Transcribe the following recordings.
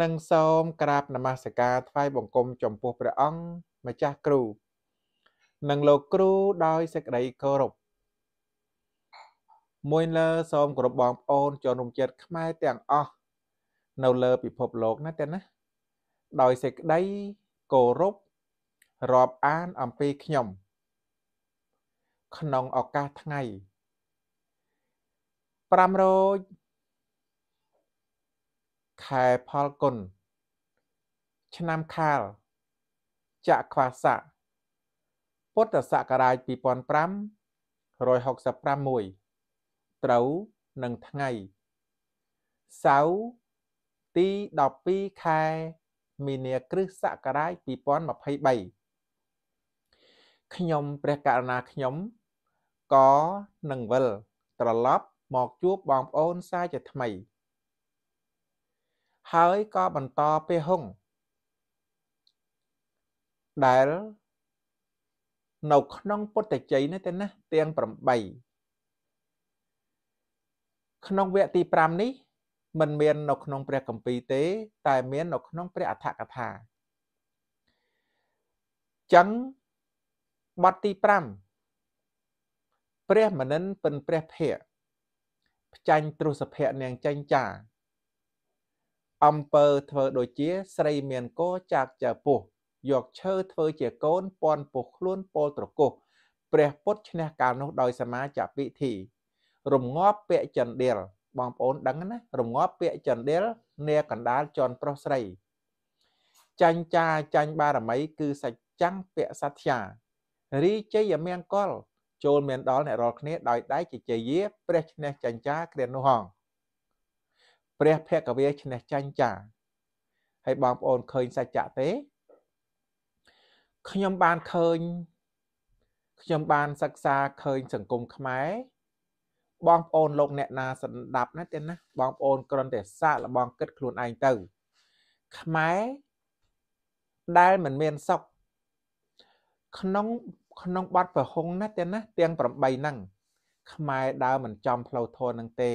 និងសូមក្រាបនមស្ការថ្វាយបង្គំចំពោះព្រះអង្គម្ចាស់គ្រូ និងលោកគ្រូដោយសេចក្តីគោរពមួយលើសូមគោរពបងប្អូនជនរួមជាតិខ្មែរទាំងអស់នៅលើពិភពលោកណាទាំងណាដោយសេចក្តីគោរពរាប់អានអំពីខ្ញុំ ក្នុងឱកាសថ្ងៃ500ែផលគុណឆ្នាំខាលចក្វាស័កពុទ្ធសករាជ2565 1ត្រូវនឹងថ្ងៃសៅរ៍ទី12ខែមីនាគ្រិស្តសករាជ2023ខ្ញុំ ព្រះករណាខ្ញុំក៏នឹងវិលត្រឡប់មកជួបបងប្អូនសាជាថ្មី។ហើយក៏បន្តពេលហុង ដែលនៅក្នុងពុទ្ធជ័យនេះទេណាទាំង8ក្នុងវគ្គទី5នេះมันមាននៅក្នុងព្រះគម្ពីរទេតែមាននៅក្នុងព្រះអដ្ឋកថាចឹងបទទី5ព្រះមនិនពិនព្រះភ័ក្រផ្ចាញ់ទ្រុសភៈនាងចាញ់ចាអំពើធ្វើដូចជាស្រីមានគោចាកចាពោះយកឈើធ្វើជាកូនពន់ពោះខ្លួនពលត្រកោះព្រះពុទ្ធឈ្នះកាលនោះដោយសមាចពិធីរំងាប់ពាក្យចន្ទិលបងប្អូនដឹងណារងាប់ពាក្យចន្ទិលនាកណ្ដាលជន់ប្រុសស្រី ចាញ់ចាចាញ់បារមីគឺសច្ចចាំងពាក្យសត្យារីជ័យមៀងកលចូលមានដល់អ្នករាល់គ្នាដោយដៃជាជ័យយា ព្រះឈ្នះចាញ់ចាគ្រានោះហងព្រះភគវាឈ្នះចាញ់ចាហើយបងប្អូនឃើញសច្ចៈទេខ្ញុំបានឃើញខ្ញុំបានសិក្សាឃើញសង្គមខ្មែរបងប្អូនលោកអ្នកណាសន្តាប់ណាទេណាបងប្អូនគ្រាន់តែសាកល្បងគិតខ្លួនឯងទៅខ្មែរដែលមិនមានសុខក្នុងក្នុងបាត់ប្រហុងណាទេណាទាំង8ហ្នឹងខ្មែរដើរមិនចំផ្លូវធម៌នឹងទេ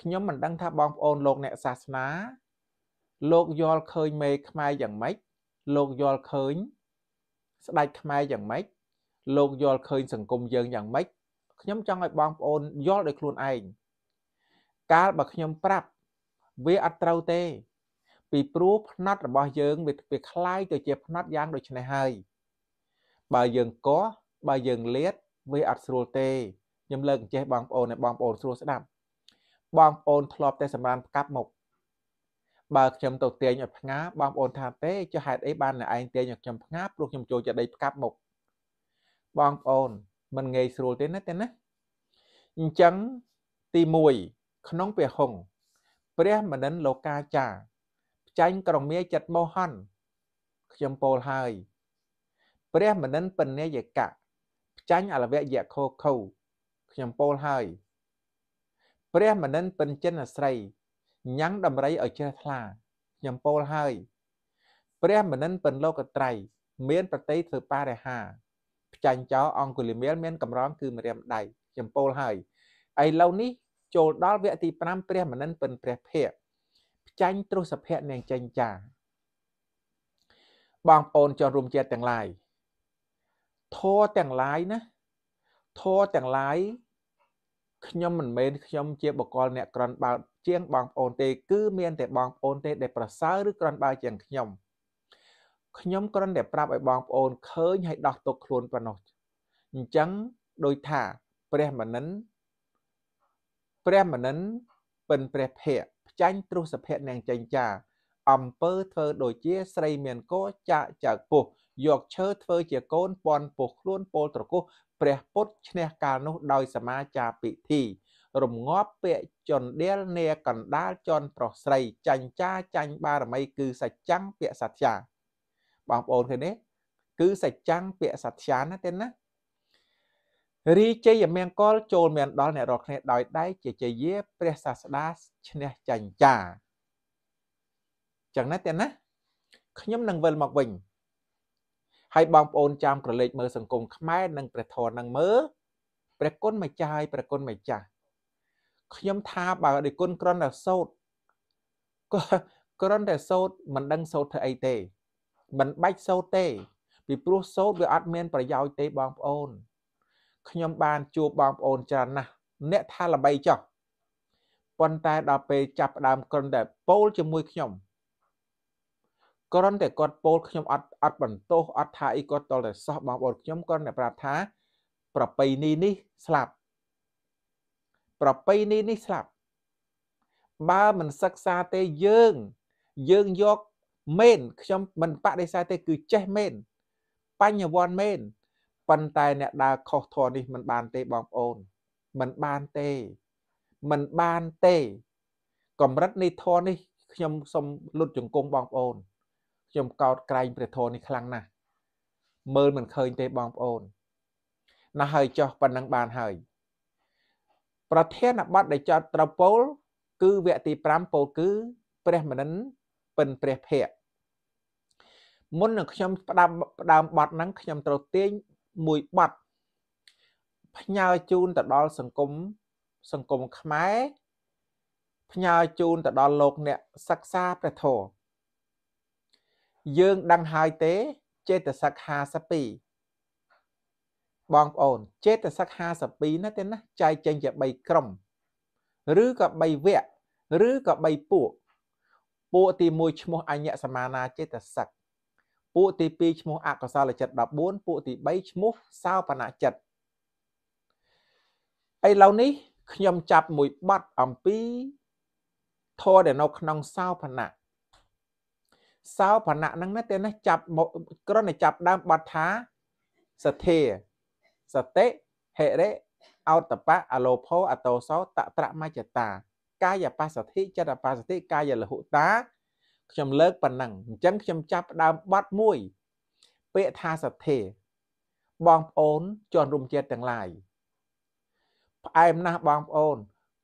ខ្ញុំមិនដឹងថាបងប្អូនលោកអ្នកសាសនា លោកយល់ឃើញមេខ្មែរយ៉ាងម៉េចលោកយល់ឃើញ ស្ដេចខ្មែរយ៉ាងម៉េចលោកយល់ឃើញ សង្គមយើងយ៉ាងម៉េចខ្ញុំចង់ឲ្យបងប្អូនយល់ដោយខ្លួនឯងកាលបើខ្ញុំប្រាប់វាអត់ត្រូវទេ ពីព្រោះផ្នែករបស់យើងវាវាคล้ายទៅជា ផ្នែកយ៉ាងដូចនេះហើយបើយើងកោះបើយើងលាតវាអត់ស្រួលទេខ្ញុំលើកចេះបងប្អូនឲ្យបងប្អូនស្រួលស្ដាប់បងប្អូនធ្លាប់តែសម្រានផ្កាប់មក បើខ្ញុំទៅទាញឲ្យផ្ងាបងប្អូន ថាទេចុះហេតុអីបានអ្នកឯងទាញឲ្យខ្ញុំផ្ងាព្រោះខ្ញុំចូលចិត្តដីផ្កាប់មកបងប្អូនមិនងាយស្រួលទេណាទេណាអញ្ចឹងទី1ក្នុងពហុង ព្រះមនិនលោកាចារផ្ចាញ់ក្រមៀចិត្តមោហន្តខ្ញុំពោលហើយ ព្រះមនិនពញ្ញាយកៈផ្ចាញ់អលវៈយៈខោខោខ្ញុំពោលហើយព្រះមនិន ពិនចិនអាស្រីញ៉ាំងដំរីឲ្យជ្រះថ្លាខ្ញុំពោលហើយព្រះមនិនពិនលោកត្រៃមានប្រតិធ្វើបារិហាផ្ចាញ់ចោអង្គលិមាលមានកម្រងគឺមរាមដៃខ្ញុំពោលហើយឥឡូវនេះចូលដល់វគ្គទី5ព្រះមនិនពិនព្រះភ័ក្រផ្ចាញ់ទ្រុសភៈនាងចិញ្ចា បងប្អូនចូលរួមជាតិទាំងឡាយធေါ်ទាំងឡាយណាធေါ်ទាំងឡាយខ្ញុំមិនមែនខ្ញុំជាបុគ្គលអ្នកក្រន់បើកជាងបងប្អូនទេគឺមានតែបងប្អូនទេ ដែលប្រសើរឬក្រន់បើកជាងខ្ញុំខ្ញុំគ្រាន់តែប្រាប់ឲ្យបងប្អូនឃើញហើយដោះទុកខ្លួនប៉ុណ្ណោះអញ្ចឹងដោយថាព្រះមនិន ព្រះមនិនពិនព្រះភ័ក្រផ្ចាញ់ទ្រុសភៈនាងចិញ្ចា អំពើធ្វើដូចជាស្រីមានកោចាក់ចាក់ពុះយកឈើធ្វើជាកូនពាន់ពោះខ្លួនពោលត្រកោះព្រះពុទ្ធឈ្នះកាលនោះដោយសមាចាពិធីរងាប់ពាក្យចន្ទដេលនេកណ្ដាលចន់ប្រុសស្រីចាញ់ចាចាញ់បារមី គឺសច្ចាំងពាក្យសត្យាបងប្អូនឃើញទេគឺសច្ចាំងពាក្យសត្យាណាទេណារីជ័យមង្គលចូលមានដល់អ្នករកគ្នាដោយដៃជាជយា ព្រះសាស្តាឈ្នះចាញ់ចាចឹងណាទេណាខ្ញុំនឹងវិលមកវិញហើយបងប្អូនចាំក្រឡេកមើលសង្គមខ្មែរនិងព្រះធម៌នឹងមើលព្រះគុណម្ចាស់ហើយព្រះគុណម្ចាស់ខ្ញុំថាបើដោយគុណក្រន់តែសោតក៏ក្រន់តែសោតមិនដឹងសោតធ្វើអីទេមិនបាច់សោតទេ ពីព្រោះសោតវាអត់មាន ប្រយោជន៍ទេបងប្អូនខ្ញុំបានជួបបងប្អូនច្រើនណាស់អ្នកថាល្បីចោះប៉ុន្តែដល់ពេលចាប់ដើមក្រន់តែពោលជាមួយខ្ញុំគ្រាន់តែគាត់ពោលខ្ញុំអត់អត់បន្ទោសអត់ថាអីគាត់តល់តែសោះបងប្អូនខ្ញុំគាត់តែប្រាប់ថា ប្រពៃណីនេះស្លាប់ប្រពៃណីនេះស្លាប់បើមិនសិក្សាទេយើង យើងយកមែនខ្ញុំមិនបដិសេធទេគឺចេះមែនបញ្ញវន្តមែនប៉ុន្តែអ្នកដើរខុសធម៌នេះមិនបានទេបងប្អូន មិនបានទេ មិនបានទេ កម្រិតនៃធម៌នេះខ្ញុំសូមលុតជង្គង់បងប្អូនខ្ញុំកោតក្រែងព្រះធម៌នេះខ្លាំងណាស់មើលមិនឃើញទេបងប្អូន ណាស់ហើយចោះប៉ុណ្ណឹងបានហើយប្រធានបទដែលចត់ត្រពោលគឺវគ្គទី5ពោលគឺ ព្រះមនិនពិនព្រះភ័ក្រមុននឹងខ្ញុំផ្ដាំផ្ដាំបទហ្នឹងខ្ញុំត្រូវទាញមួយបទផ្ញើជូនទៅដល់សង្គមសង្គមខ្មែរផ្ញើជូនទៅដល់លោកអ្នកសិក្សាព្រះធម៌យើងដឹងហើយទេចេតសិក52បងប្អូនចេតសិក52ណាទេណាចែកចេញជា3ក្រុមឬក៏3វគ្គឬក៏3ពួកពួកទី1ឈ្មោះអញ្ញសមានាចេតសិកពួកទី2ឈ្មោះអកុសលចិត្ត14ពួកទី3ឈ្មោះសោបនចិត្តឥឡូវនេះខ្ញុំចាប់មួយបတ်អំពីធរដែលនៅក្នុងសោបនៈសោភណៈហ្នឹងណាតែនេះចាប់ក្រណចាប់ដើមបាត់ថាសធាសតិហិរិអោតបៈអលោភោអតោសោតត្រមជ្ជតា កាយបស្សតិចិត្តបស្សតិកាយលហុតាខ្ញុំលើកប៉ុណ្ណឹងអញ្ចឹងខ្ញុំចាប់ដើមបាត់មួយពាក្យថាសធាបងប្អូនជន់រំជាតិទាំងឡាយផ្អែមណាស់បងប្អូន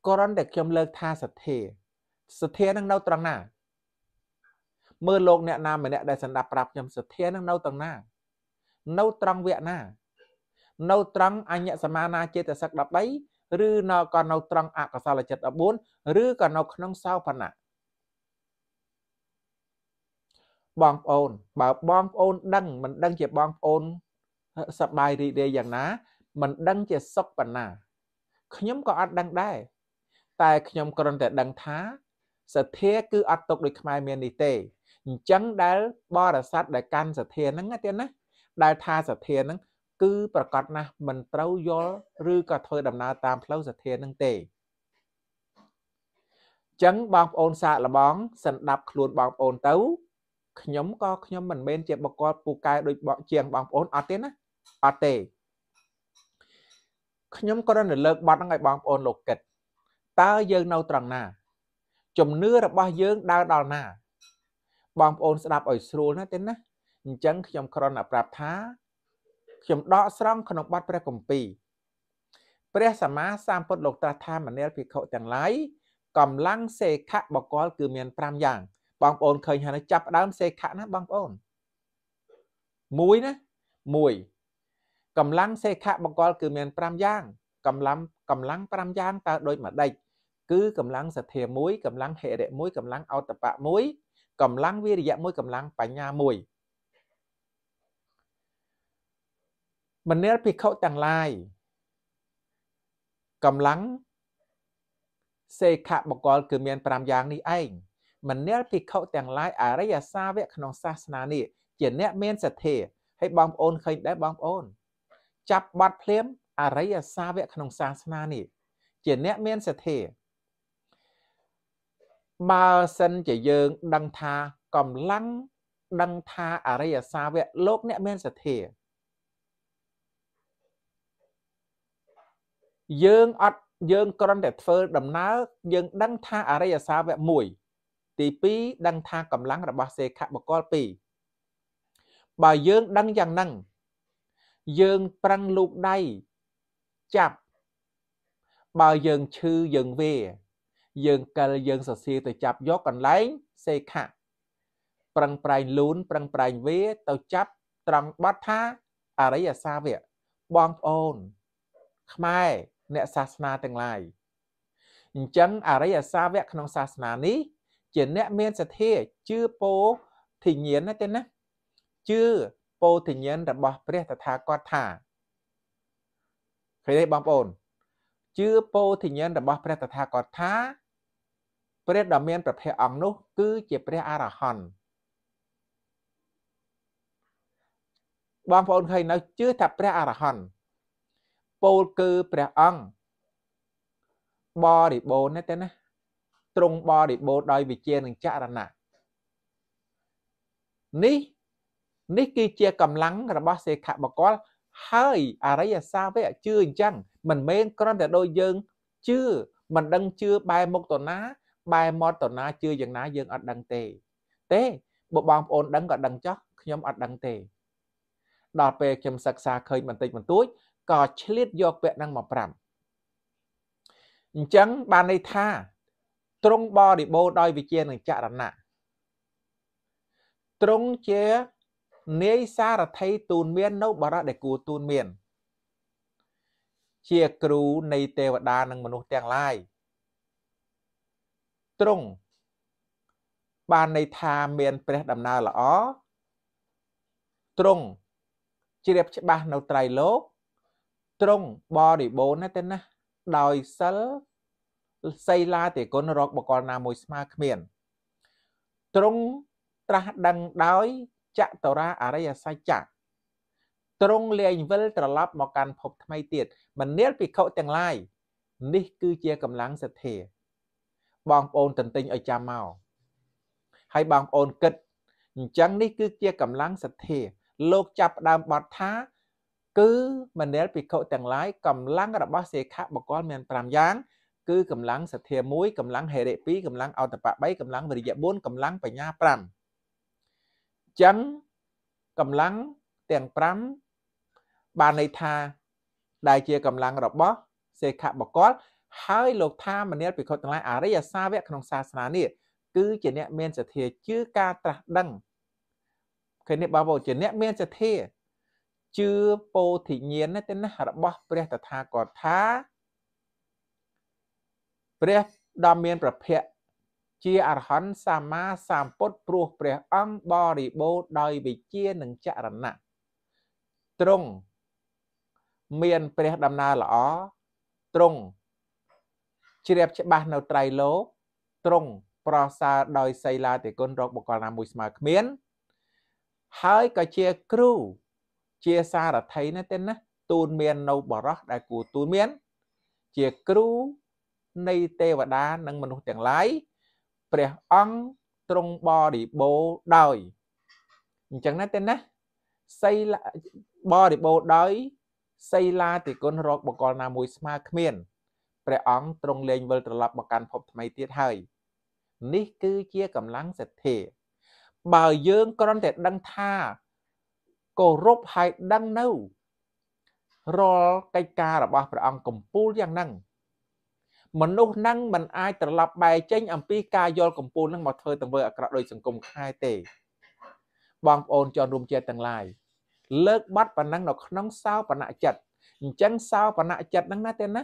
គ្រាន់តែខ្ញុំលើកថាសធាសធានឹងនៅត្រង់ណាមើលលោកអ្នកណាម្នាក់ដែលសម្ដាប់ប្រាប់ខ្ញុំសទ្ធានឹងនៅត្រង់ណា នៅត្រង់វគ្គណានៅត្រង់អញ្ញសមាណាចេតសិក13ឬនៅក៏នៅត្រង់អកុសលចិត្ត14ឬក៏នៅក្នុងសោភណៈបងប្អូនបើបងប្អូនដឹងមិនដឹងជាបងប្អូនសប្បាយរីករាយយ៉ាងណា មិនដឹងជាសុខបណ្ណាខ្ញុំក៏អត់ដឹងដែរតែខ្ញុំគ្រាន់តែដឹងថាសទ្ធាគឺអត់ຕົកដូចខ្មែរមាននេះទេអញ្ចឹងដែលបរិស័ទដែលកាន់សធាហ្នឹងទៀតណាដែលថាសធាហ្នឹងគឺប្រកាសណាស់មិនត្រូវយល់ឬក៏ធ្វើដំណើរតាមផ្លូវសធាហ្នឹងទេចឹងបងប្អូនសាកល្បងសន្តាប់ខ្លួនបងប្អូនទៅខ្ញុំក៏ខ្ញុំមិនមែនជាបកលពូកែដូចបកជាងបងប្អូនអត់ទេណាអត់ទេខ្ញុំក៏នៅលើកបတ်ហ្នឹងឲ្យបងប្អូនលោកគិតតើយើងនៅត្រង់ណា ជំនឿរបស់យើងដើរដល់ណាបងប្អូនស្ដាប់ឲ្យស្រួលណាទេណាអញ្ចឹងខ្ញុំគ្រាន់តែប្រាប់ថាខ្ញុំដកស្រង់ក្នុងបទព្រះគម្ពីរព្រះសម្មាសម្ពុទ្ធលោកត្រាស់ថាមនាលភិក្ខុទាំងឡាយកម្លាំងសេខៈបកលគឺមាន5យ៉ាងបងប្អូនឃើញហើយចាប់ដើមសេខៈណាបងប្អូនមួយណាមួយកម្លាំងសេខៈបកលគឺមាន5យ៉ាងកម្លាំងកម្លាំង5យ៉ាងតើដូចមួយដេចគឺកម្លាំងសទ្ធា1កម្លាំងហិរិ1កម្លាំងអោតបៈ1កម្លាំងវិរិយៈមួយកម្លាំងបញ្ញាមួយមនិរភិក្ខុទាំងឡាយកម្លាំងសេខបកលគឺមាន5យ៉ាងនេះឯងមនិរភិក្ខុទាំងឡាយអរិយសាវកក្នុងសាសនានេះ ជាអ្នកមានសទ្ធាហើយបងប្អូនឃើញដែរបងប្អូន ចាប់បាត់ភ្លាមអរិយសាវកក្នុងសាសនានេះជាអ្នកមានសទ្ធាបើសិនជាយើង ដឹងថាកម្លាំងដឹងថាអរិយសាវកលោកអ្នកមានសទ្ធាយើងអត់យើងគ្រាន់តែធ្វើដំណើរយើងដឹងថាអរិយសាវក1ទី2ដឹងថាកម្លាំងរបស់សេខបកល2បើយើងដឹងយ៉ាងហ្នឹងយើងប្រឹងលូកដៃចាប់បើយើងឈឺយើងវេយើងកិលយើងសរសៀរទៅចាប់យកកន្លែងសេខៈប្រឹងប្រែងលូនប្រឹងប្រែងវេទៅចាប់ ត្រង់បាត់ថាអរិយសាវៈបងប្អូន ខ្មែរអ្នកសាសនាទាំងឡាយអញ្ចឹងអរិយសាវៈក្នុងសាសនានេះជាអ្នកមានសទ្ធាជឿពោធិញ្ញាណទេណាជឿពោធិញ្ញាណរបស់ ព្រះតថាគតថាឃើញទេបងប្អូនជឿពោធិញ្ញាណរបស់ព្រះតថាគតថាព្រះដ៏មានប្រភពអង្គនោះគឺជាព្រះអរហន្តបងប្អូនឃើញនៅជឿថាព្រះអរហន្តពោលគឺព្រះអង្គបរិបូរណ៍ណាទេណាទ្រង់បរិបូរណ៍ដោយវិជានិងចរណៈនេះ នេះគឺជាកម្លាំងរបស់សេខបកលហើយអរិយសាវកជឿអញ្ចឹងមិនមែនគ្រាន់តែដូចយើងជឿមិនដឹងជឿបែរមុខទៅណាបែរមាត់តណាជឿយ៉ាងណាយើងអត់ដឹងទេ ទេបើបងប្អូនដឹងក៏ដឹងចោះខ្ញុំអត់ដឹងទេ ដល់ពេលខ្ញុំសិក្សាឃើញបន្តិចបន្តួចក៏ឆ្លៀតយកពាក្យហ្នឹងមកប្រាប់អញ្ចឹងបានន័យថាទ្រង់បរិបូរដោយវិជានឹងចរណៈទ្រង់ជានាយសារថីទូនមាននៅបរិដែលគួរទូនមាន ជាគ្រូនៃទេវតានិងមនុស្សទាំងឡាយទ្រង់បានន័យថាមាន ព្រះដំណើរល្អទ្រង់ជ្រាបច្បាស់នៅត្រៃលោកទ្រង់បរិបូរណ៍ណាស់ទៅណាដោយសិលសីលាទេគុណរកបកលណាមួយស្មើគ្មានទ្រង់ត្រាស់ដឹងដោយចតរាអរិយសច្ចៈទ្រង់លែងវិល ត្រឡប់មកកាន់ភពថ្មីទៀតមនាលភិក្ខុទាំងឡាយនេះគឺជាកម្លាំងសទ្ធាបងប្អូនតន្ទិញឲ្យចាំមកហើយបងប្អូនគិតអញ្ចឹងនេះគឺជាកម្លាំងសទ្ធា លោកចាប់ដើមបត់ថា គឺមនាលភិក្ខុទាំងឡាយកម្លាំងរបស់សេខៈបកលមាន5យ៉ាងគឺកម្លាំងសទ្ធា1កម្លាំងហេរិ2កម្លាំងអតបៈ3កម្លាំងវិរិយៈ4កម្លាំងបញ្ញា5អញ្ចឹងកម្លាំងទាំង5បានន័យថាដែលជាកម្លាំងរបស់សេខៈបកលហើយលោកថាមនាលភិក្ខុទាំងឡាយអរិយសាវកក្នុងសាសនានេះគឺជាអ្នកមានសទ្ធាជឿការត្រាស់ដឹងឃើញនេះបងប្អូនជាអ្នក មានសទ្ធាជឿពោធិញ្ញាណទៅណារបស់ព្រះតថាគតថាព្រះដ៏មានប្រភពជាអរហន្តសម្មាសម្ពុទ្ធព្រោះ ព្រះអង្គបរិបូរដោយវិជានិងចរណៈទ្រង់មានព្រះដំណើរល្អទ្រង់ជ្រាបច្បាស់នៅត្រៃលោត្រង់ប្រសើរដោយ សីលាតិគុណរកបុគ្គលណាមួយស្មើគ្មានហើយក៏ជាគ្រូជាសារថីណាទេណាទូនមាននៅបរោះដែលគួរទូនមានជាគ្រូនៃទេវតានិងមនុស្សទាំងឡាយព្រះអង្គទ្រង់បរិបូរដោយអញ្ចឹងណាទេណាសីលាបរិបូរដោយសីលាតិគុណរកបកលណាមួយស្មើគ្មានព្រះអង្គទ្រង់លែងវិលត្រឡប់មកកាន់ភពថ្មីទៀតហើយនេះគឺជាកម្លាំងសទ្ធាបើយើងគ្រាន់តែដឹងថាគោរពហើយដឹងនៅរាល់កិច្ចការរបស់ព្រះអង្គកំពូលយ៉ាងហ្នឹងមនុស្សហ្នឹងមិនអាចត្រឡប់បែរចេញអំពីការយល់កំពូលហ្នឹងមកធ្វើទៅធ្វើអាក្រក់ដោយសង្គមខ្មែរទេបងប្អូនជនរួមជាតិទាំងឡាយលើកបាត់ប៉ុណ្ណឹងនៅក្នុងសោបណៈចិត្តអញ្ចឹងសោបណៈចិត្តហ្នឹងណាទេណា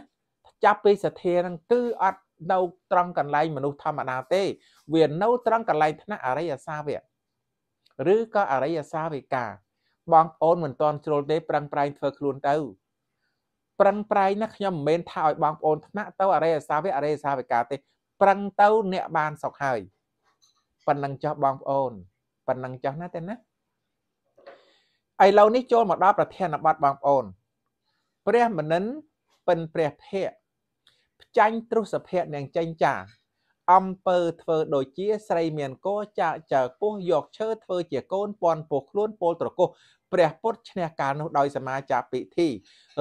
ចាប់ពីសទ្ធានឹងគឺអត់នៅត្រង់កន្លែងមនុស្សធម្មតាទេ វានៅ ត្រង់កន្លែងថ្នាក់អរិយសាវកឬក៏អរិយសាវិកាបងប្អូនមិនទាន់ជ្រុលទេប្រឹងប្រែងធ្វើខ្លួនទៅ ប្រឹងប្រែងណាខ្ញុំមិនមែនថាឲ្យបងប្អូនថ្នាក់ទៅអរិយសាវកអរិយសាវិកាទេ ប្រឹងទៅអ្នកបានសុខហើយប៉ុណ្ណឹងចោះបងប្អូនប៉ុណ្ណឹងចោះណាទេណាឥឡូវនេះចូលមកដល់ប្រធានបទបងប្អូនព្រះមនិនពិនព្រះភ័ក្រផ្ចាញ់ទ្រុសភៈនាងចេញចា អំពើធ្វើដូចជាស្រីមានកោចាចើពោះយកឈើធ្វើជាកូនពន់ពោះខ្លួនពលត្រកោះព្រះពុទ្ធឈ្នះកាលនោះដោយសមាចាពិធី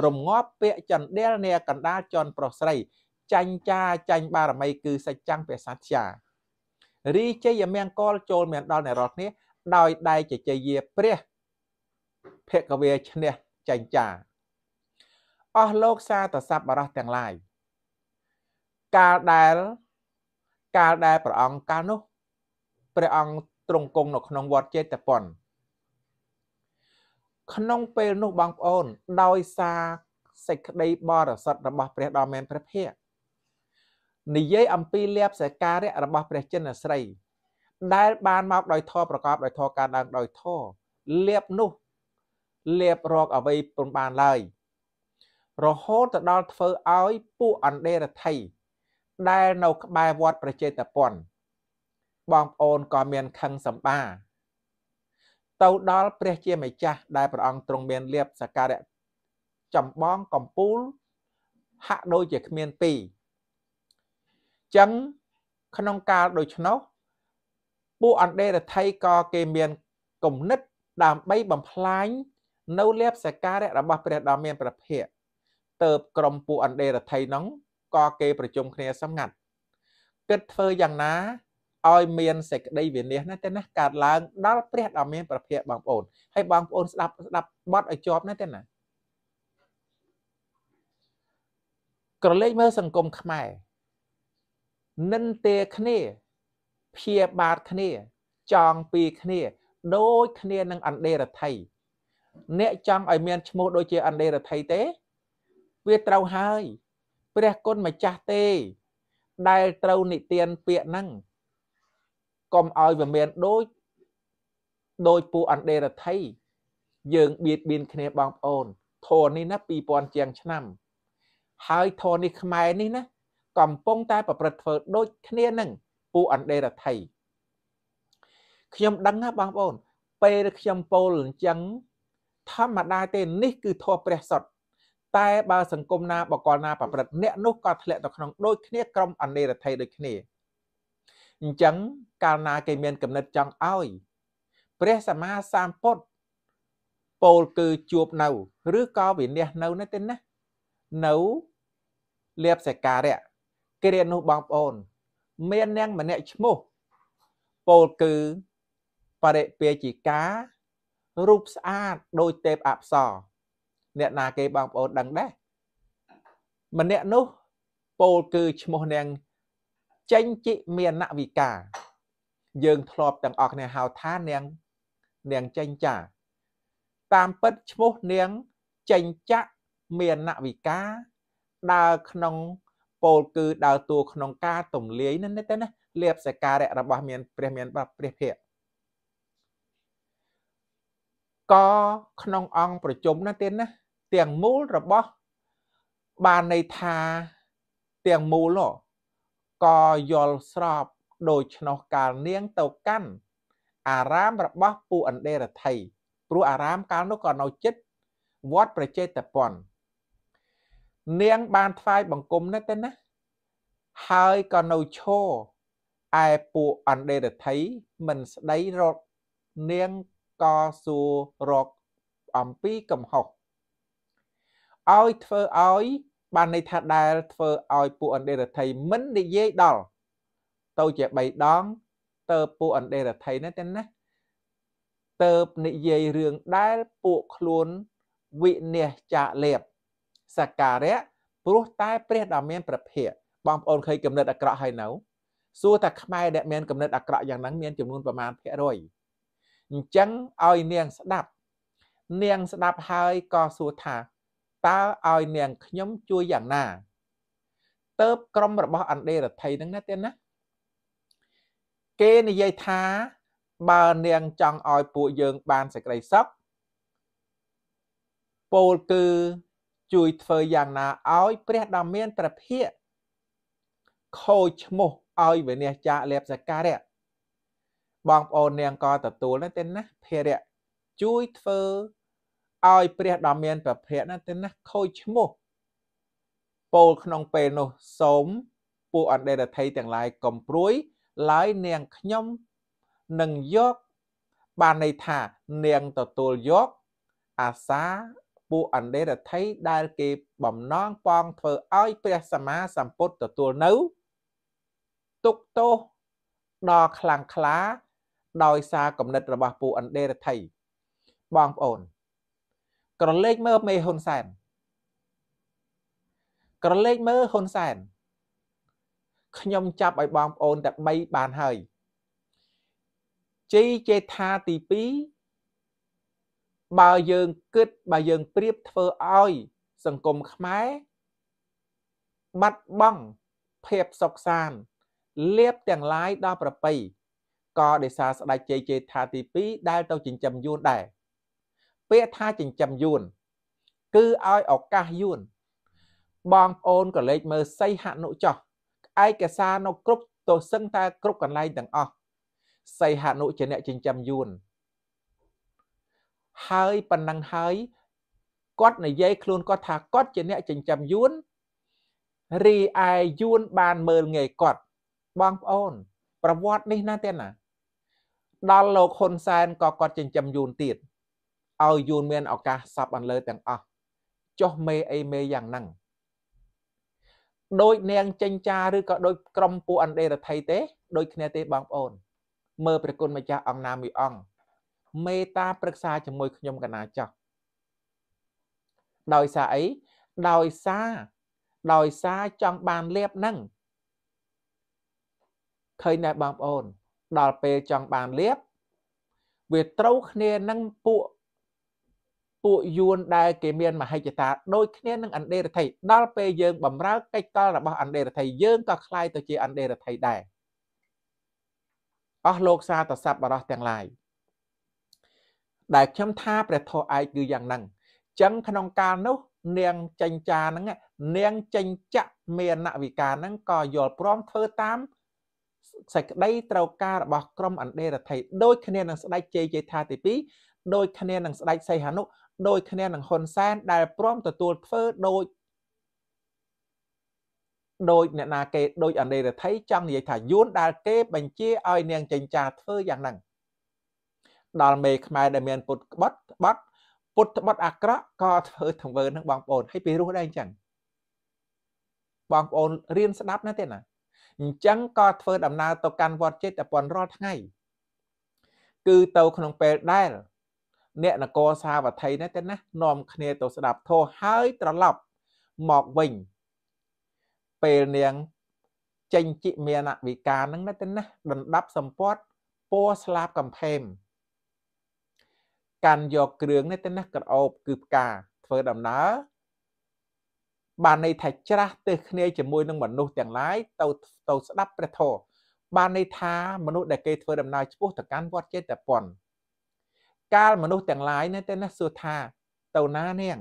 រងាប់ពាក្យចន្ទលនាកណ្ដាលចន់ប្រុសស្រីចាញ់ចាចាញ់បារមីគឺសច្ចាំងព្រះសាស្យារីជ័យមង្គលចូលមានដល់អ្នករាល់គ្នាដោយដៃជជ័យយាព្រះភគវេឈ្នះចាញ់ចាអស់លោកសាតសັບបរោះទាំងឡាយកាលដែលកាលដែលព្រះអង្គកាលនោះ ព្រះអង្គទ្រង់គង់នៅក្នុងវត្តចេតពនក្នុងពេលនោះបងប្អូនដោយសារសេចក្តីបរិសុទ្ធរបស់ព្រះដ៏មានព្រះភិក្ខនិយាយ អំពីលៀបសេការៈរបស់ព្រះចិនស្រី ដែលបានមកដោយធម៌ប្រកបដោយធម៌ការដើមដោយធម៌លៀបនោះលៀបរកអ្វីពុំបានឡើយរហូតទៅដល់ធ្វើឲ្យ ពួកអន្តរថៃដែលនៅ ក្បែរវត្ត ប្រជាតពន់បងប្អូនក៏មានខឹងសម្បា ទៅដល់ព្រះជាម្ចាស់ដែលព្រះអង្គទ្រង់មានលៀបសការៈចំបងកំពូលហាក់ដូចជាគ្មានពីរចឹងក្នុងកាលដូច្នោះពួកអណ្ដេរដ្ឋីក៏គេមានគំនិត ដើម្បីបំផ្លាញនៅលៀបសការៈរបស់ព្រះដ៏មានប្រភពតើបក្រុមពួកអណ្ដេរដ្ឋីនោះក៏គេប្រជុំគ្នាសម្ងាត់គិតធ្វើយ៉ាងណាឲ្យមានសេចក្តីវិន័យណាទេណាកើតឡើងដល់ព្រះដ៏មានប្រភពបងប្អូន ហើយបងប្អូនស្ដាប់ស្ដាប់បត់ឲ្យជាប់ណាទេណាក្រឡេកមើលសង្គមខ្មែរនិន្ទាគ្នាព្យាបាទគ្នា ចង់ពីគ្នាដូចគ្នានឹងអណ្ដេរដ្ឋីអ្នកចង់ឲ្យមានឈ្មោះ ដូចជាអណ្ដេរដ្ឋីទេ វាត្រូវហើយព្រះគុណម្ចាស់ទេ ដែលត្រូវនិទានពាក្យហ្នឹងកុំឲ្យវាមានដូចដោយពួកអណ្ដេរដ្ឋីយើងបៀតបៀនគ្នាបងប្អូនធរនេះណា2000ជាងឆ្នាំ ហើយធរនេះខ្មែរនេះណាកំពុងតែប្រព្រឹត្តធ្វើដូចគ្នានឹងពួកអណ្ដេរដ្ឋីខ្ញុំដឹងណាបងប្អូន ពេលខ្ញុំពោលអញ្ចឹងធម្មតាទេនេះគឺធរព្រះសុទ្ធតែបើសង្គមណាបកលណាប្រព្រឹត្តអ្នកនោះក៏ធ្លាក់ទៅក្នុងដូចគ្នាក្រុមអនេរដ្ឋីដូចគ្នាអញ្ចឹងកាលណាគេមានកំណត់ចង់ឲ្យព្រះសម្មាសម្ពុទ្ធពោលគឺជួបនៅឬក៏វិនិច្ឆ័យនៅនេះទេណានៅលៀបសការៈគ្រានោះបងប្អូន មាននាងម្នាក់ឈ្មោះពោលគឺបរិពាជិការូបស្អាតដោយទេពអប្សរអ្នកណាគេបងប្អូនដឹងដែរម្នាក់នោះពោលគឺឈ្មោះនាង ចេញជីមានវិការយើងធ្លាប់ទាំងអស់គ្នាហៅថានាង នាងចេញចា តាមពិតឈ្មោះនាងចេញចាក់មានវិការ ដើរក្នុងពោលគឺដើរតួក្នុងការទំលាយណាណាលៀបសការៈរបស់មានព្រះមានព្រះភិក្ខុក៏ក្នុងអង្គប្រជុំណាទៀតណាទាំងមូលរបស់បានន័យថាទាំងមូលក៏យល់ស្របដោយឆ្នោះកាលនាងទៅកាន់អារាមរបស់ពូអណ្ដេរដ្ឋីព្រោះអារាមកាលនោះក៏នៅចិត្តវត្តប្រជេតពន្ធនាងបានថ្វាយបង្គំណាស់ទៅណាហើយក៏នៅឈរឯពួកអណ្ដេរដ្ឋីមិនស្ដីរកនាងក៏សួររកអំពីកំហុសឲ្យធ្វើឲ្យបានន័យថាដែលធ្វើឲ្យពួកអន្តរដ្ឋីមិននិយាយដល់ទៅជា3ដងតើពួកអន្តរដ្ឋីណាទាំងណាតើនិយាយរឿងដែលពួកខ្លួនវិនិច្ឆ័យលៀបសក្ការៈព្រោះតែ ព្រះដ៏មានប្រភពបងប្អូនឃើញកំណត់អាក្រក់ហើយនៅសួរថាខ្មែរដែលមានកំណត់អាក្រក់យ៉ាងហ្នឹងមានចំនួនប្រមាណភាគរយអញ្ចឹងឲ្យនាងស្ដាប់ នាងស្ដាប់ហើយក៏សួរថា តើឲ្យនាងខ្ញុំជួយយ៉ាងណាតើបក្រុមរបស់អណ្ដេរដ្ឋីហ្នឹងណាទៀតណាគេនិយាយថា បើនាងចង់ឲ្យពួកយើងបានសេចក្តីសុខពោលគឺជួយធ្វើយ៉ាងណាឲ្យព្រះដ៏មានព្រះភិក្ខខូចឈ្មោះឲ្យវិនិច្ឆ័យលៀបសការៈបងប្អូននាងក៏ទទួលណាទេណាភរិយជួយធ្វើឲ្យ ព្រះដ៏មាន ប្រភពណាទេណាខូចឈ្មោះពោលក្នុងពេលនោះសូម ពួកអន្តរថីទាំងឡាយកំព្រួយឡើយនាងខ្ញុំនឹងយក បានន័យថានាងទទួលយកអាសាពួកអន្តរថីដែលគេបំណងប៉ងធ្វើឲ្យព្រះសម្មាសម្ពុទ្ធទទួលនៅ ទុកទោសដល់ខ្លាំងខ្លាដោយសារគំនិតរបស់ពួកអណ្ដេរដ្ឋីបងប្អូន ក្រឡេកមើលមេហ៊ុនសែនក្រឡេកមើលហ៊ុនសែនខ្ញុំចាប់ឲ្យបងប្អូនតែ3បានហើយជ័យចេថាទី2បើយើងគិតបើយើងប្រៀបធ្វើឲ្យសង្គមខ្មែរបាត់បង់ភាពសុខសាន្តលៀបទាំងឡាយដល់ប្រប្រៃក៏ដោយសារស្ដេចជ័យជេដ្ឋាទី2ដែលទៅចិញ្ចឹមយួនដែរពាក្យថាចិញ្ចឹមយួនគឺឲ្យឱកាសយួនបងប្អូនក៏លេចមើលសីហនុចោះឯកសារនៅគ្រប់ទោះសឹងតែគ្រប់កន្លែងទាំងអស់សីហនុជាអ្នកចិញ្ចឹមយួន ហើយប៉ុណ្ណឹងហើយគាត់និយាយខ្លួនគាត់ថាគាត់ជាអ្នកចិញ្ចឹមយួនរីឯយួនបានមើលងាយគាត់ បងប្អូន ប្រវត្តិនេះណាទេណាដល់លោកហ៊ុនសែនក៏គាត់ចិញ្ចឹមយូនទៀតឲ្យយូនមានឱកាសសាប់អន្លើទាំងអស់ចុះមេអីមេយ៉ាងហ្នឹងដោយនាងចិញ្ចាឬក៏ដោយក្រុមពួកអន្តេរដ្ឋីទេ ដូចគ្នាទេបងប្អូន មើលព្រះគុណម្ចាស់អង្គណាមួយអង្គមេតាប្រឹក្សាជាមួយខ្ញុំកណាចោះដោយសារអីដោយសារដោយសារចង់បានលៀបហ្នឹងឃើញដែរបងប្អូនដល់ពេលចង់បានលៀបវាត្រូវគ្នានឹងពួកពួកយួនដែលគេមានមហិច្ឆតាដូចគ្នានឹងអណ្ដេរដ្ឋីដល់ពេលយើងបំរើកិច្ចការរបស់អណ្ដេរដ្ឋីយើងក៏คล้ายទៅជាអណ្ដេរដ្ឋីដែរអស់លោកសាទស័ព្ទបរោះទាំងឡាយដែលខ្ញុំថាព្រះធម៌ឯកគឺយ៉ាងហ្នឹងចឹងក្នុងកាលនោះនាងចិញ្ចាហ្នឹងនាងចិញ្ចាមេនវិការហ្នឹងក៏យល់ព្រមធ្វើតាមសេចក្តីត្រូវការរបស់ក្រុមអន្តរថៃដូចគ្នានឹងស្ដេចជ័យជេថាទី2ដូចគ្នានឹងស្ដេចសីហនុដូចគ្នានឹងហ៊ុនសែនដែលព្រមទទួលធ្វើដូចដោយអ្នកណាគេដោយអនេរដ្ឋីចង់និយាយថាយួនដែលគេបញ្ជាឲ្យនាងចិញ្ចាធ្វើយ៉ាងហ្នឹងដល់មេខ្មែរដែលមានពុតក្បត់ក្បត់ពុតក្បត់អាក្រក់ក៏ធ្វើទង្វើហ្នឹងបងប្អូនហើយពីរោះដែរអញ្ចឹងបងប្អូនរៀនស្ដាប់ណាទេណាអញ្ចឹងក៏ធ្វើដំណើរទៅកាន់វត្តជេតពនរាល់ថ្ងៃ គឺទៅក្នុងពេលដែល អ្នកនគរសាវត្ថីនេះទៅណានាំគ្នាទៅស្ដាប់ធម៌ហើយត្រឡប់មកវិញ ពេលនាងចេញជីមានវិការនឹងណាទៅណាដណ្ដាប់សម្ពត់ពណ៌ស្លាបកំផេមកាន់យកគ្រឿងនេះទៅណាក្រអូប គឺផ្កាធ្វើដំណើរបានន័យថាច្រាស់ទើសគ្នាជាមួយនឹងមនុស្សទាំងឡាយទៅទៅស្ដាប់ព្រះធម៌បានន័យថាមនុស្សដែលគេធ្វើដំណើរឆ្ពោះទៅកាន់វត្តចេតពន្ធកាលមនុស្សទាំងឡាយនៅតែណាសួរថាទៅណានាង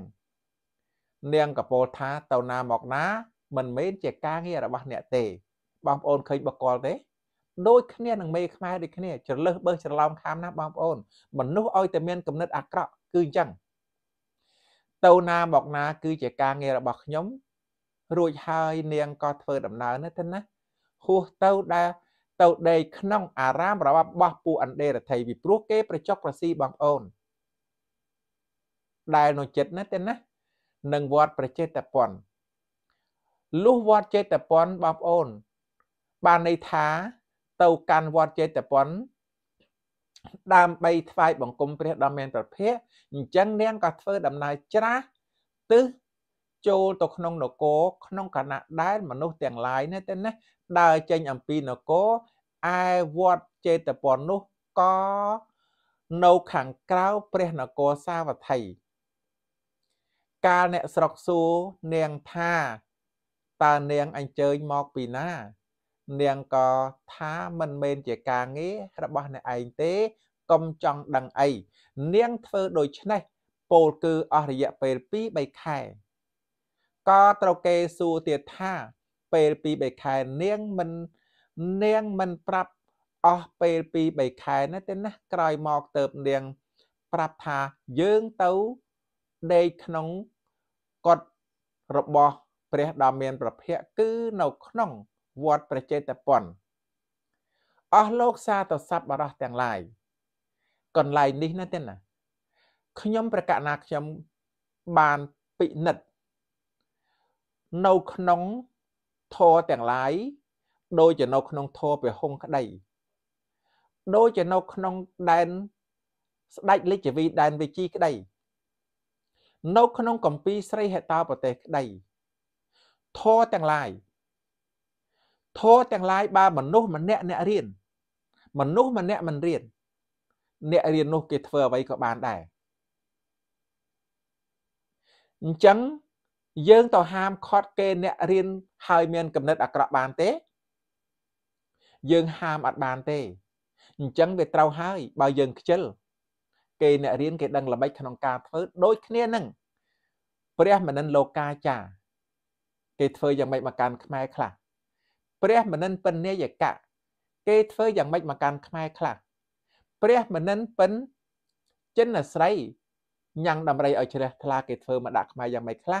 នាងកពោលថាទៅណាមកណា មិនមែនជាការងាររបស់អ្នកទេបងប្អូនឃើញបកលទេដូចគ្នានឹងមេខ្មែរដូចគ្នាច្រលឹះបើច្រឡំខាមណាបងប្អូនមនុស្សឲ្យតែមានគំនិតអាក្រក់គឺអញ្ចឹងទៅណាមកណា គឺជាការងាររបស់ខ្ញុំរួចហើយ នាងក៏ធ្វើដំណើរនោះទៅណាហួសទៅដែលទៅដេកក្នុង អារាមរបស់បោះពួកអន្តេរដ្ឋីពីព្រោះគេ ប្រចុកប្រស៊ីបងប្អូនដែលនៅចិត្តណាទេណានឹងវត្តប្រចេតពន្ធលុះវត្តចេតពន្ធបងប្អូន បានន័យថា ទៅកាន់វត្តចេតពន្ធដើម្បីថ្វាយបង្គំព្រះដ៏មានប្រភពអញ្ចឹងនាងក៏ធ្វើដំណើរច្រាស់ទិសចូលទៅក្នុងនគរក្នុងគណៈដែលមនុស្សទាំងឡាយនេះទៅណាដើរចេញអំពីនគរឯវត្តចេតពននោះក៏នៅខាងក្រៅព្រះនគរសាវត្ថីកាលអ្នកស្រុកសួរនាងថាតើនាងអញ្ជើញមកពីណានាងក៏ថាមិនមែនជាការងាររបស់អ្នកឯងទេកុំចង់ដឹងអីនាងធ្វើដូច្នេះពោលគឺអស់រយៈពេល2 3ខែក៏ត្រូវគេសួរទៀតថាពេល2 3ខែនាងមិននាងមិនប្រាប់អស់ពេល2 3ខែណាទេណាក្រោយមកទៅនាង ប្រាប់ថាយើងទៅដេកក្នុងកត់របស់ ព្រះដ៏មាន ប្រភៈគឺនៅក្នុងវត្តប្រជេតពន្ធអស់លោកសាទៅសັບបរោះទាំងឡាយកន្លែងនេះណាទេណាខ្ញុំប្រកាសណាខ្ញុំបានពិនិត្យនៅក្នុងធរទាំងឡាយដូចជានៅក្នុងធរពហុងក្តីដូចជានៅក្នុងដែនស្ដេចលេខវីដែនវិជីក្តីនៅក្នុងកម្ពីស្រីហេតាប្រទេសក្តីធរទាំងឡាយធម៌ទាំងឡាយបើមនុស្សម្នាក់អ្នករៀនមនុស្សម្នាក់មិនរៀនអ្នករៀននោះគេធ្វើអ្វីក៏បានដែរអញ្ចឹងយើងទៅហាមខត់គេអ្នករៀនហើយមានគំនិតអាក្រក់បានទេ យើងហាមអត់បានទេអញ្ចឹងវាត្រូវហើយបើយើងខ្ជិលគេអ្នករៀនគេដឹងល្បិចក្នុងការធ្វើដូចគ្នានឹងព្រះមនិនលោកាចារគេធ្វើយ៉ាងម៉េចមកកាន់ខ្មែរខ្លះព្រះមនិនពិននាយកៈគេធ្វើយ៉ាងម៉េចមកកាន់ខ្មែរខ្លះព្រះមនិនពិនចិនស្រីញ៉ាំងដំរីឲ្យជ្រះថ្លាគេធ្វើមកដាក់ខ្មែរយ៉ាងម៉េចខ្លះ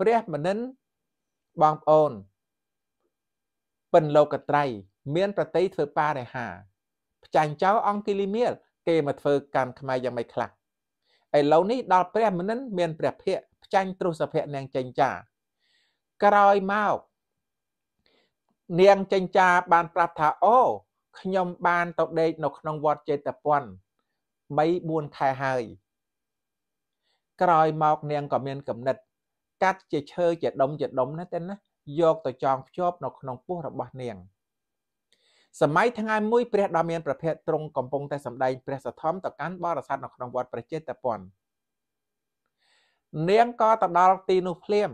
ព្រះមនិនបងប្អូន ពិនលោកត្រៃមាន ប្រតិធ្វើបារិហាផ្ចាញ់ចៅអង្គគិលីមៀលគេមកធ្វើកាន់ខ្មែរយ៉ាងម៉េចខ្លះឥឡូវនេះដល់ព្រះមនិនមានព្រះភ័ក្រផ្ចាញ់ទ្រុសភៈនាងចិញ្ចា ក្រោយមកនាងចិញ្ចាបានប្រាប់ថាអូខ្ញុំបានទៅដេកនៅក្នុងវត្តចេតពន្ធ3 4ខែហើយក្រោយមកនាងក៏មានគំនិតកាត់ជាឈើជាដុំជាដុំណាទៅណាយកទៅចងភ្ជាប់នៅក្នុងពោះរបស់នាងសម័យថ្ងៃមួយព្រះដ៏មានប្រភេទទ្រង់កំពុងតែសម្ដែងព្រះសទ្ធំទៅកាន់បរិស័ទនៅក្នុងវត្តព្រះចេតពន្ធនាងក៏ទៅដល់ទីនោះភ្លាម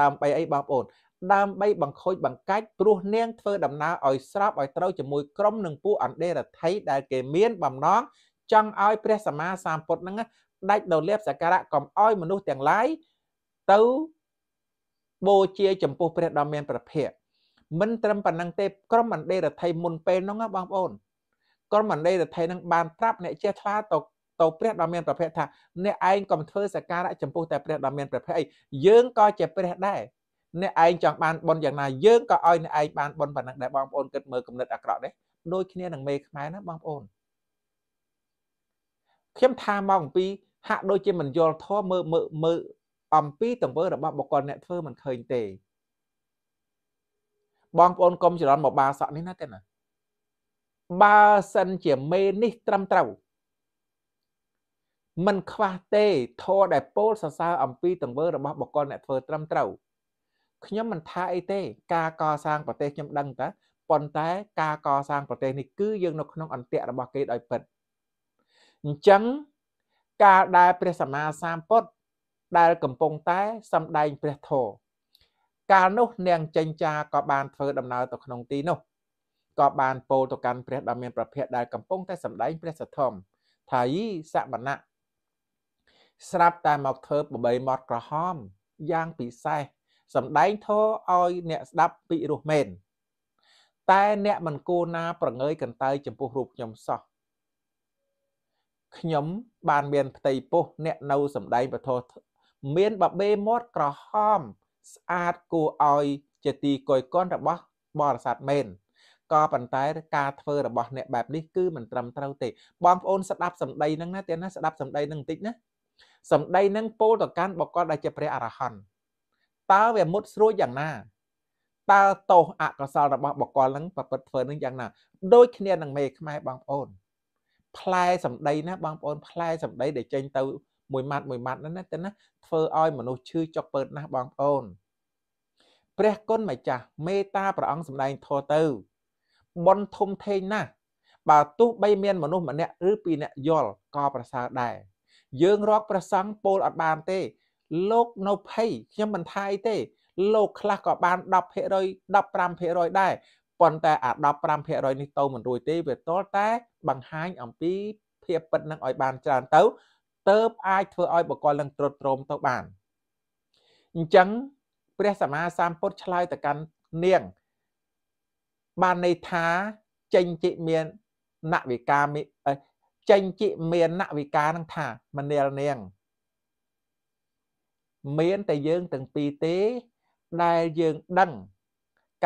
ដើម្បីអីបងប្អូនដើម្បីបង្ខូចបង្កាច់ព្រោះនាងធ្វើដំណើរឲ្យស្របឲ្យត្រូវជាមួយក្រុមនិងពួកអន្តេរដ្ឋីដែលគេមានបំណង ចង់ឲ្យព្រះសម្មាសម្ពុទ្ធនឹងដាច់ដល់លៀបសការៈកំឲ្យមនុស្សទាំងឡាយទៅបូជាចំពោះព្រះដ៏មាន ប្រភពមិនត្រឹមប៉ុណ្ណឹងទេក្រុមអន្តេរដ្ឋីមុនពេលនោះណាបងប្អូនក្រុមអន្តេរដ្ឋីនឹងបានប្រាប់អ្នកចេះថ្លាទៅទៅព្រះដ៏មានប្រភពថាអ្នកឯងកុំធ្វើសការៈចំពោះតែព្រះដ៏មានប្រភពអីយើងក៏ជាព្រះដែរអ្នកឯងចង់បានប៉ុនយ៉ាងណាយើងក៏ឲ្យអ្នកឯងបានប៉ុនប៉ុណ្ណឹងដែរបងប្អូនគិតមើលគំនិតអាក្រក់ដែរដូចគ្នានឹងមេខ្មែរណាបងប្អូនខ្ញុំថាមកអំពី ហាក់ដូចជាមិនយល់ធម៌មើលមើលមើលអំពីទង្វើរបស់បុគ្គលអ្នកធ្វើមិនឃើញទេបងប្អូនកុំច្រឡំមកបាសក់នេះណាទេណាបើសិនជាមេនេះត្រឹមត្រូវមិនខ្វះទេធរដែលពោលសរសើរអំពីទង្វើរបស់បុគ្គលអ្នកធ្វើត្រឹមត្រូវខ្ញុំមិនថាអីទេការកសាងប្រទេសខ្ញុំដឹងតាប៉ុន្តែការកសាងប្រទេសនេះគឺយើងនៅក្នុងអន្តៈរបស់គេដោយពិតអញ្ចឹងកាលដែលព្រះសម្មាសម្ពុទ្ធដែលកំពុងតែសំដែងព្រះធម៌កាលនោះនាងចិញ្ចាក៏បានធ្វើដំណើរទៅក្នុងទីនោះក៏បានពោលទៅកាន់ព្រះដ៏មានប្រភពដែលកំពុងតែសំដែងព្រះសទ្ធំថាយីសមណៈស្រាប់តែមកធ្វើបបីមាត់ក្រហមយ៉ាងពិសេសសំដែងធរឲ្យអ្នកស្ដាប់ពិរោះមែនតែអ្នកមិនគួរណាប្រងើយកន្តើយចំពោះរូបខ្ញុំសោះខ្ញុំបានមានផ្ទៃពោះអ្នកនៅសំដែងបធរមានបបេមាត់ក្រហមស្អាតគួរឲ្យជាទីគយគន់របស់បរិស័ទមែនក៏ប៉ុន្តែការធ្វើរបស់អ្នកបែបនេះគឺមិនត្រឹមត្រូវទេបងប្អូនស្ដាប់សម្ដីនឹងណាទៀតណាស្ដាប់សម្ដីនឹងបន្តិចណាសម្ដីនឹងពោលទៅកាន់បកគាត់ដែលជាព្រះអរហន្តតើវាមុតស្រួចយ៉ាងណាតើតោសអកុសលរបស់បុគ្គលនឹងប្រព្រឹត្តធ្វើនឹងយ៉ាងណាដូចគ្នានឹងមេខ្មែរបងប្អូនផ្លែ សម្ដីណាបងប្អូនផ្លែសម្ដីដែលចេញទៅ មួយម៉ាត់មួយម៉ាត់ហ្នឹងណាទៅណាធ្វើឲ្យមនុស្សឈឺចុកពើតណាស់បងប្អូនព្រះគុណម្ចាស់មេត្តាព្រះអង្គសម្ដែងធម៌ទៅ បនធំធេងណាស់បើទោះបីមានមនុស្សម្នាក់ឬពីរនាក់យល់ក៏ប្រសើរដែរយើងរកប្រសង់ពោលអត់បានទេលោកនៅភ័យខ្ញុំមិនថាអីទេ លោកខ្លះក៏បាន10% 15%ដែរប៉ុន្តែអា15%នេះទៅមិនរួចទេវាតលតែបង្ហាញអំពី ភាពពិតនឹងឲ្យបានច្រើនទៅទៅអាចធ្វើឲ្យបកលនឹងត្រុតត្រោមទៅបានអញ្ចឹងព្រះសម្មាសម្ពុទ្ធឆ្លើយទៅកាន់នាង បានន័យថាចេញចិមានណវិកាចេញចិមានណវិកានឹងថា មនាលនាងមានតែយើងទាំងពីរទេ ដែលយើងដឹង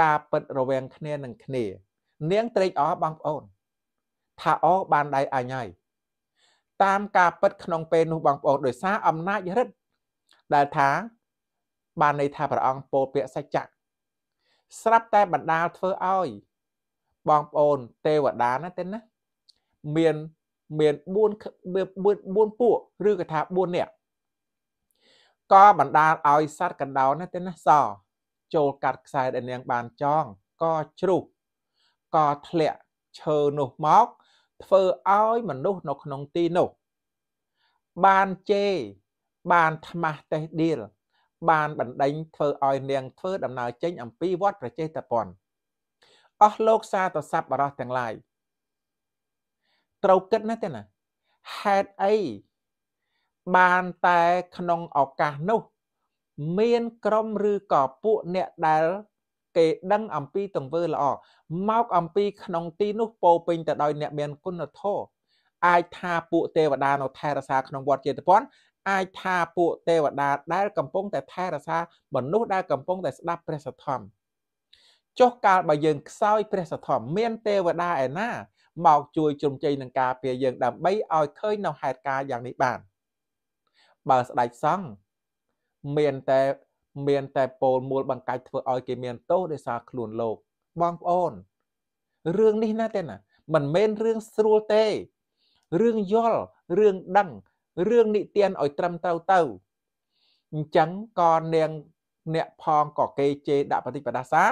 ការពិតរវាងគ្នានឹងគ្នានាងត្រេកអរបងប្អូន ថាអរបានដៃអញហើយតាមការពិតក្នុងពេលនោះបងប្អូនដោយសារអំណាចរិទ្ធដែលថា បានន័យថាព្រះអង្គពោលពាក្យសច្ចៈស្រាប់តែបណ្ដាលធ្វើឲ្យបងប្អូនទេវតាណាទេណាមានមាន4 4ពួកឬក៏ថា4នាក់ក៏បណ្ដាលឲ្យសត្វកណ្ដោណាទៅណាសចូលកាត់ខ្សែដែលនាងបានចងក៏ជ្រុះក៏ធ្លាក់ឈើនោះមកធ្វើឲ្យមនុស្សនៅក្នុងទីនោះបានជេរបានថ្មាស់តេះដៀលបានបណ្ដេញធ្វើឲ្យនាងធ្វើដំណើរចេញអំពីវត្តប្រជេតពន្ធអស់លោកសាទស័ព្ទបរោះទាំងឡាយត្រូវគិតណាស់ទេណាហេតុអីបានតែក្នុងឱកាសនោះ មានក្រុមឬក៏ពួកអ្នកដែលគេដឹងអំពីទង្វើល្អមកអំពីក្នុងទីនោះពោពេញទៅដោយអ្នកមានគុណធម៌អាចថាពួកទេវតា នៅថែរក្សាក្នុងវត្តជេតពនអាចថាពួកទេវតាដែលកំពុង តែថែរក្សាមនុស្សដែលកំពុងតែស្ដាប់ព្រះសទ្ធម្មចុះកាលបើយើងខ្សោយព្រះសទ្ធម្មមាន ទេវតាឯណាមកជួយជ្រោមជ័យនឹងការពារយើងដើម្បីឲ្យឃើញនៅហេតុការយ៉ាងនេះបាន។បើស្ដេចសង្ឃមានតែមានតែពោលមូលបង្កាច់ធ្វើឲ្យគេមានទោសដោយសារខ្លួនលោកបងប្អូនរឿងនេះណាទេណាមិនមែនរឿងស្រួលទេរឿងយល់រឿងដឹងរឿងនិទានឲ្យត្រឹមត្រូវទៅអញ្ចឹងក៏នាងអ្នកផងក៏គេជេរដាក់បតិបដាសា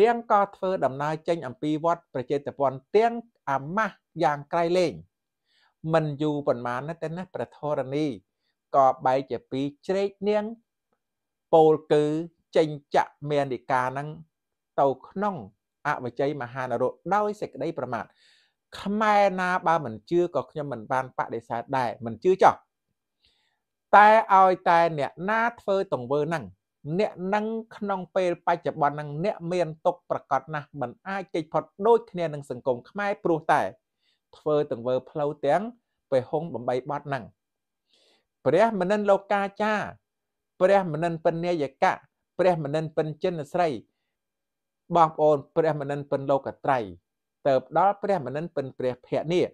នាងក៏ធ្វើដំណើរចេញ អំពីវត្តប្រជាតពន់ទាំងអាម៉ាស់យ៉ាងក្រៃលែងមិនយូរប៉ុន្មានទេណាព្រះធរណីក៏បែកជាពីរជ្រែកនាងពោលគឺចេញចាក់មេនិកានឹង ទៅក្នុងអវជ័យមហានរកដោយសេចក្តីប្រមាទខ្មែរណាបើមិនជឿក៏ខ្ញុំមិនបានបដិសេធដែរមិនជឿចោះតែឲ្យតែអ្នកណាធ្វើទង្វើហ្នឹងអ្នកនឹងក្នុងពេលបច្ចុប្បន្នហ្នឹងអ្នកមានទុកប្រកាសណាស់មិនអាចគេចផុតដូចគ្នានឹងសង្គមខ្មែរព្រោះតែ ធ្វើទង្វើ ផ្លូវទាំងពេលហុងបំបីបាត់ហ្នឹងព្រះមនិនលោកាចារព្រះមនិនពិននាយកៈព្រះមនិនពិនចិនស្រីបងប្អូន ព្រះមនិនពិនលោកត្រៃតើបដល់ព្រះមនិនពិនព្រះភៈនេះ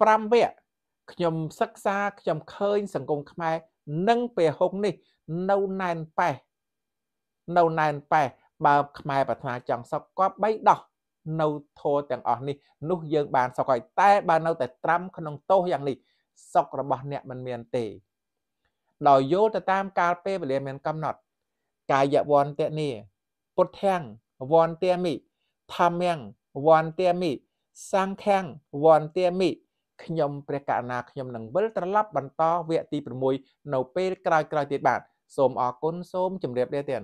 5វគ្គខ្ញុំសិក្សាខ្ញុំឃើញ សង្គមខ្មែរនិងព្រះហុកនេះនៅណែនប៉ែនៅណែនប៉ែបើខ្មែរប្រាថ្នាចង់សុខគាត់បីដោះនៅធម៌ទាំងអស់នេះនោះយើងបានសុខហើយតែបើនៅតែត្រាំក្នុងទោសយ៉ាងនេះសុខរបស់អ្នកមិនមានទេដោយយល់ទៅតាមកាលពេលវេលាមានកំណត់កាយវន្តនីពុទ្ធាំងវន្តមិធម្មំវន្តមិសង្ឃំវន្តមិខ្ញុំព្រះកណាខ្ញុំនឹងវិលត្រឡប់បន្តវគ្គទី6នៅពេលក្រោយៗទៀតបាទសូមអរគុណសូមជម្រាបលាទៀត